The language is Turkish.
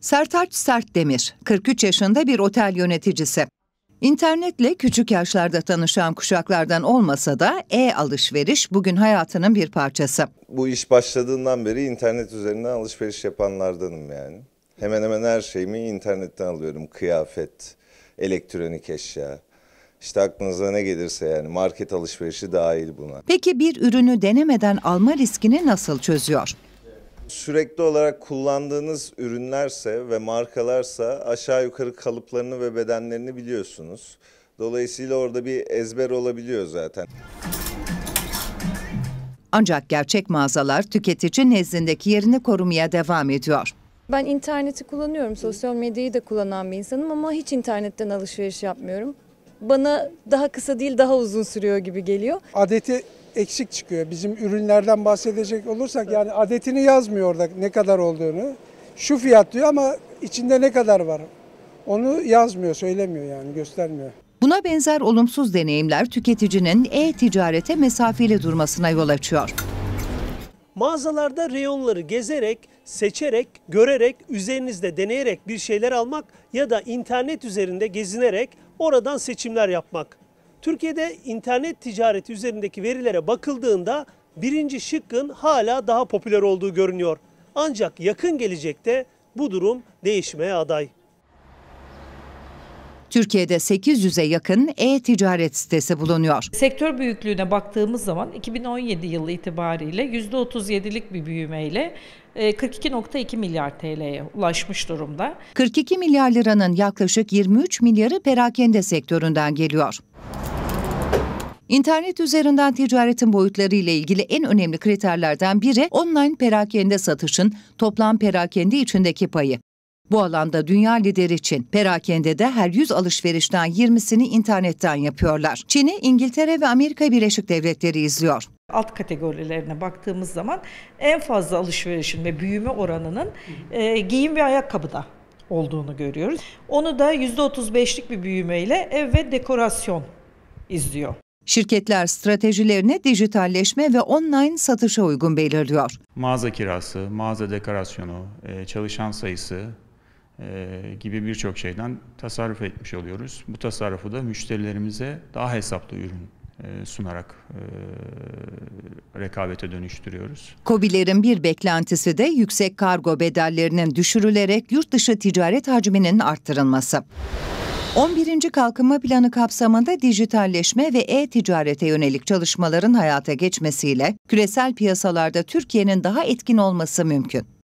Sertaç Demir, 43 yaşında bir otel yöneticisi. İnternetle küçük yaşlarda tanışan kuşaklardan olmasa da e-alışveriş bugün hayatının bir parçası. Bu iş başladığından beri internet üzerinden alışveriş yapanlardanım yani. Hemen hemen her şeyimi internetten alıyorum. Kıyafet, elektronik eşya. İşte aklınıza ne gelirse yani market alışverişi dahil buna. Peki bir ürünü denemeden alma riskini nasıl çözüyor? Sürekli olarak kullandığınız ürünlerse ve markalarsa aşağı yukarı kalıplarını ve bedenlerini biliyorsunuz. Dolayısıyla orada bir ezber olabiliyor zaten. Ancak gerçek mağazalar tüketici nezdindeki yerini korumaya devam ediyor. Ben interneti kullanıyorum, sosyal medyayı da kullanan bir insanım ama hiç internetten alışveriş yapmıyorum. Bana daha kısa değil daha uzun sürüyor gibi geliyor. Adeti eksik çıkıyor. Bizim ürünlerden bahsedecek olursak yani adetini yazmıyor orada ne kadar olduğunu. Şu fiyat diyor ama içinde ne kadar var onu yazmıyor, söylemiyor yani göstermiyor. Buna benzer olumsuz deneyimler tüketicinin e-ticarete mesafeli durmasına yol açıyor. Mağazalarda reyonları gezerek, seçerek, görerek, üzerinizde deneyerek bir şeyler almak ya da internet üzerinde gezinerek oradan seçimler yapmak. Türkiye'de internet ticareti üzerindeki verilere bakıldığında birinci şıkkın hala daha popüler olduğu görünüyor. Ancak yakın gelecekte bu durum değişmeye aday. Türkiye'de 800'e yakın e-ticaret sitesi bulunuyor. Sektör büyüklüğüne baktığımız zaman 2017 yılı itibariyle %37'lik bir büyümeyle 42.2 e, milyar TL'ye ulaşmış durumda. 42 milyar liranın yaklaşık 23 milyarı perakende sektöründen geliyor. İnternet üzerinden ticaretin boyutları ile ilgili en önemli kriterlerden biri online perakende satışın toplam perakende içindeki payı. Bu alanda dünya lideri Çin. Perakende de her 100 alışverişten 20'sini internetten yapıyorlar. Çin'i İngiltere ve Amerika Birleşik Devletleri izliyor. Alt kategorilerine baktığımız zaman en fazla alışverişin ve büyüme oranının e, giyim ve ayakkabıda olduğunu görüyoruz. Onu da %35'lik bir büyümeyle ev ve dekorasyon izliyor. Şirketler stratejilerini dijitalleşme ve online satışa uygun belirliyor. Mağaza kirası, mağaza dekorasyonu, e, çalışan sayısı e, gibi birçok şeyden tasarruf etmiş oluyoruz. Bu tasarrufu da müşterilerimize daha hesaplı ürün e, sunarak e, rekabete dönüştürüyoruz. Kobilerin bir beklentisi de yüksek kargo bedellerinin düşürülerek yurt dışı ticaret hacminin arttırılması. 11. Kalkınma Planı kapsamında dijitalleşme ve e-ticarete yönelik çalışmaların hayata geçmesiyle küresel piyasalarda Türkiye'nin daha etkin olması mümkün.